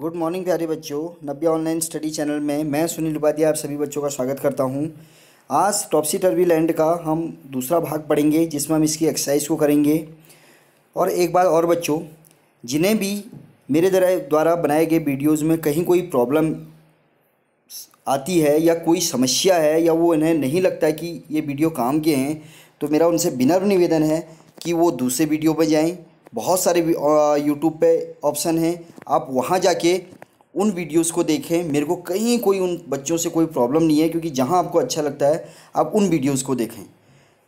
good morning प्यारे बच्चों नब्या online study channel में मैं सुनील उपाध्याय आप सभी बच्चों का स्वागत करता हूं आज टॉपसी टर्वी लैंड का हम दूसरा भाग पढ़ेंगे जिसमें हम इसकी एक्सरसाइज को करेंगे और एक बात और बच्चों जिन्हें भी मेरे द्वारा बनाए गए वीडियोज़ में कहीं कोई प्रॉब्लम आती है या कोई समस्या है या वो इन्हें नहीं लगता कि ये वीडियो काम के हैं तो मेरा उनसे बिना निवेदन है कि वो दूसरे वीडियो पर जाएँ बहुत सारे यूट्यूब पे ऑप्शन हैं आप वहाँ जाके उन वीडियोस को देखें मेरे को कहीं कोई उन बच्चों से कोई प्रॉब्लम नहीं है क्योंकि जहाँ आपको अच्छा लगता है आप उन वीडियोस को देखें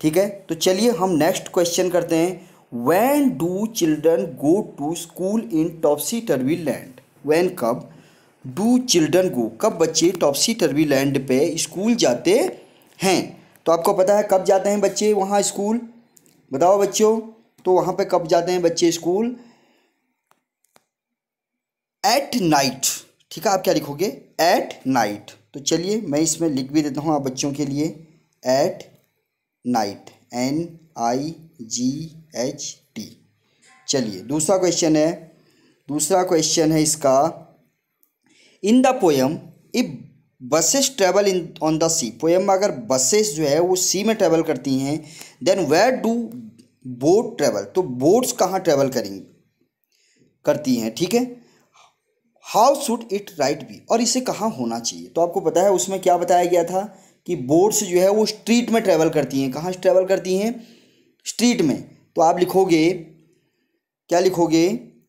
ठीक है तो चलिए हम नेक्स्ट क्वेश्चन करते हैं when do children go to school in topsy turvy land when कब डू चिल्ड्रन गो कब बच्चे टॉपसी टर्वी लैंड पे स्कूल जाते हैं तो आपको पता है कब जाते हैं बच्चे वहाँ स्कूल बताओ बच्चों तो वहाँ पे कब जाते हैं बच्चे स्कूल एट नाइट ठीक है आप क्या लिखोगे एट नाइट तो चलिए मैं इसमें लिख भी देता हूँ आप बच्चों के लिए at night N I G H T चलिए दूसरा क्वेश्चन है दूसरा क्वेश्चन है इसका in the poem if buses travel in on the sea poem अगर बसेस जो है वो सी में ट्रेवल करती हैं then where do boat travel तो बोट्स कहाँ ट्रेवल करेंगी करती हैं ठीक है how should it write be और इसे कहाँ होना चाहिए तो आपको पता है उसमें क्या बताया गया था कि बोट्स जो है वो स्ट्रीट में ट्रैवल करती हैं कहाँ ट्रैवल करती हैं स्ट्रीट में तो आप लिखोगे क्या लिखोगे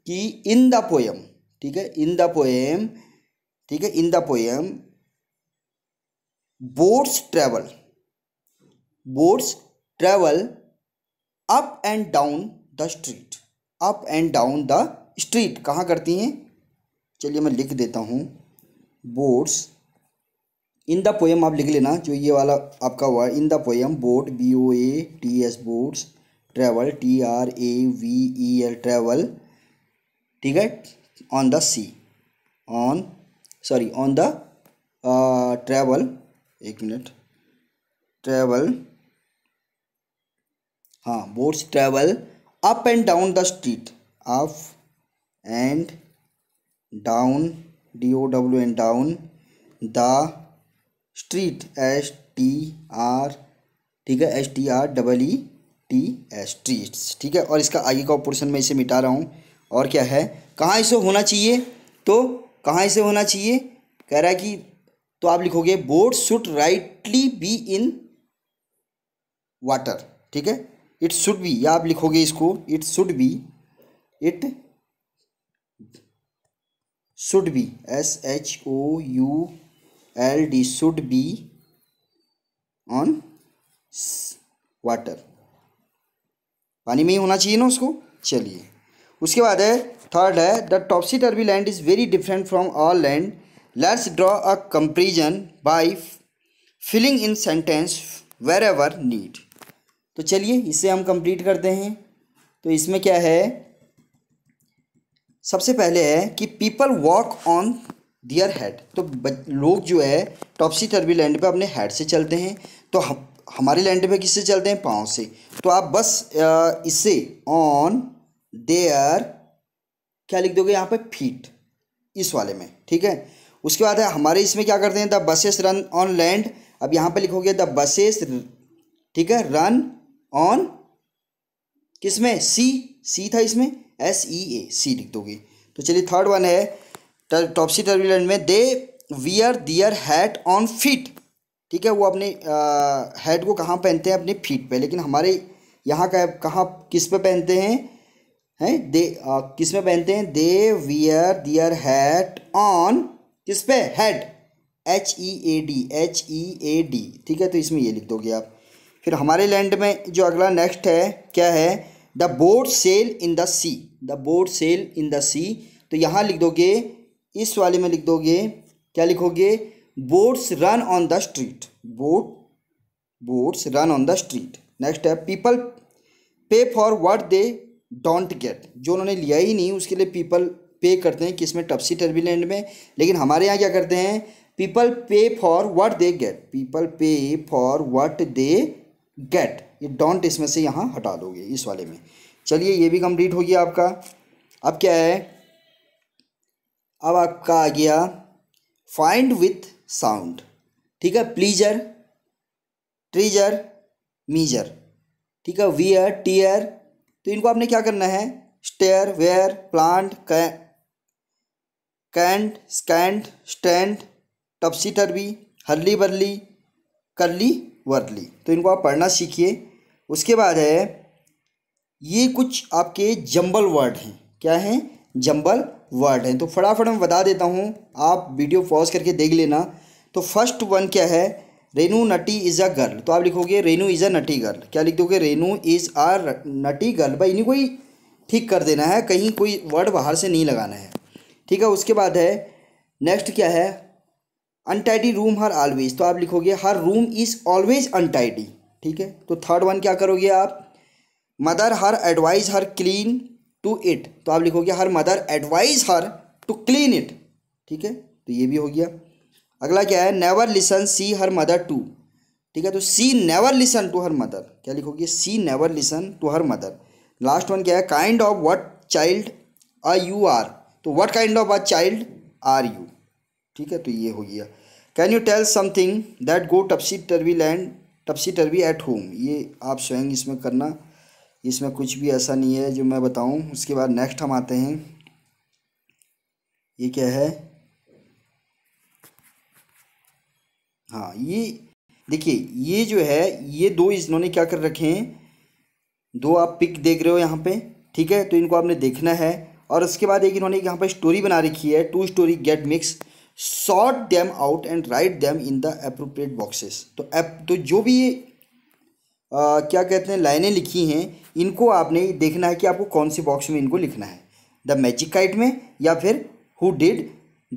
कि इन द पोएम ठीक है इन द पोएम ठीक है in the poem boats travel boats travel up and down the street up and down the street कहाँ करती हैं चलिए मैं लिख देता हूँ बोर्ड्स इन द पोएम आप लिख लेना जो ये वाला आपका हुआ in the poem boat B O A T S boats travel T R A V E L travel ठीक है on the sea on sorry on the travel एक मिनट ट्रेवल हाँ boats travel up and down the street up and down D O W and down the street S T R ठीक है S T R double E T S street ठीक है और इसका आगे का पोर्शन मैं इसे मिटा रहा हूँ और क्या है कहाँ इसे होना चाहिए तो कहाँ इसे होना चाहिए कह रहा है कि तो आप लिखोगे boat should rightly be in water ठीक है इट शुड बी या आप लिखोगे इसको it should be it should be S H O U L D should be on water पानी में ही होना चाहिए ना उसको चलिए उसके बाद है थर्ड है the topsy turvy land is very different from all land let's draw a comparison by filling in sentence wherever need तो चलिए इसे हम कंप्लीट करते हैं तो इसमें क्या है सबसे पहले है कि people walk on their head तो लोग जो है टॉपसी टर्बी लैंड पे अपने हेड से चलते हैं तो हम हमारे लैंड पे किससे चलते हैं पाँव से तो आप बस इसे ऑन देयर क्या लिख दोगे यहाँ पे फीट इस वाले में ठीक है उसके बाद है हमारे इसमें क्या करते हैं the buses run on land अब यहाँ पे लिखोगे द बसेस ठीक है रन ऑन किस में सी सी था इसमें एस ई ए सी लिख दोगे तो चलिए थर्ड वन है टॉपसी टर्बुलेंट में they wear their hat on fit ठीक है वो अपने हेड को कहाँ पहनते हैं अपने फीट पे लेकिन हमारे यहाँ का कहाँ किस पे पहनते हैं हैं दे आ, किस में पहनते हैं they wear their hat on किस पे head H E A D H E A D ठीक है तो इसमें ये लिख दोगे आप फिर हमारे लैंड में जो अगला नेक्स्ट है क्या है the boat sail in the sea the boat sail in the sea तो यहाँ लिख दोगे इस वाले में लिख दोगे क्या लिखोगे boats run on the street boat boats run on the street next है people pay for what they don't get जो उन्होंने लिया ही नहीं उसके लिए पीपल पे करते हैं किस में टपसी लैंड में लेकिन हमारे यहाँ क्या करते हैं people pay for what they get people pay for what they get ये डोंट इसमें से यहाँ हटा दोगे इस वाले में चलिए ये भी कंप्लीट हो गया आपका अब क्या है अब आपका आ गया फाइंड विथ साउंड ठीक है प्लीजर ट्रीजर मीजर ठीक है वियर टीयर तो इनको आपने क्या करना है स्टेयर वेयर प्लांट कैंड स्कैंड स्टैंड टपसी टर्बी हल्ली बल्ली करली वर्ली तो इनको आप पढ़ना सीखिए उसके बाद है ये कुछ आपके जंबल वर्ड हैं क्या हैं जंबल वर्ड हैं तो फटाफट मैं बता देता हूँ आप वीडियो पॉज करके देख लेना तो फर्स्ट वन क्या है Renu nutty is a girl तो आप लिखोगे Renu is a nutty girl क्या लिख दोगे Renu is a nutty girl भाई इन्हीं कोई ठीक कर देना है कहीं कोई वर्ड बाहर से नहीं लगाना है ठीक है उसके बाद है नेक्स्ट क्या है अनटाइडी रूम हर ऑलवेज तो आप लिखोगे her room is always untidy ठीक है तो थर्ड वन क्या करोगे आप mother her advise her clean to it तो आप लिखोगे her mother advise her to clean it ठीक है तो ये भी हो गया अगला क्या है never listen she her mother to ठीक है तो she never listen to her mother क्या लिखोगे she never listen to her mother last one क्या है kind of what child are you are तो what kind of a child are you ठीक है तो ये हो गया can you tell something that go topsy turvy land topsy turvy at home ये आप स्वयं इसमें करना इसमें कुछ भी ऐसा नहीं है जो मैं बताऊं उसके बाद नेक्स्ट हम आते हैं ये क्या है हाँ ये देखिए ये जो है ये दो इन्होंने क्या कर रखे हैं दो आप पिक देख रहे हो यहाँ पे ठीक है तो इनको आपने देखना है और उसके बाद एक इन्होंने यहाँ पे स्टोरी बना रखी है two story get mix sort them out and write them in the appropriate boxes तो एप तो जो भी ये क्या कहते हैं लाइनें लिखी हैं इनको आपने देखना है कि आपको कौन से बॉक्स में इनको लिखना है द मैजिक काइट में या फिर who did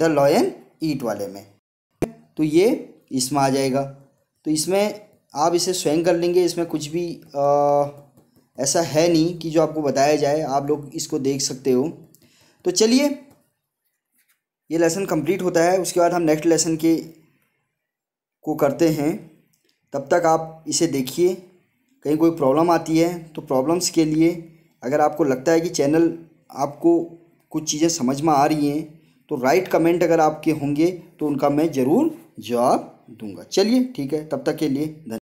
the lion eat वाले में तो ये इसमें आ जाएगा तो इसमें आप इसे स्वयं कर लेंगे इसमें कुछ भी आ, ऐसा है नहीं कि जो आपको बताया जाए आप लोग इसको देख सकते हो तो चलिए ये लेसन कंप्लीट होता है उसके बाद हम नेक्स्ट लेसन के को करते हैं तब तक आप इसे देखिए कहीं कोई प्रॉब्लम आती है तो प्रॉब्लम्स के लिए अगर आपको लगता है कि चैनल आपको कुछ चीज़ें समझ में आ रही हैं तो राइट कमेंट अगर आपके होंगे तो उनका मैं ज़रूर जवाब दूंगा चलिए ठीक है तब तक के लिए धन्यवाद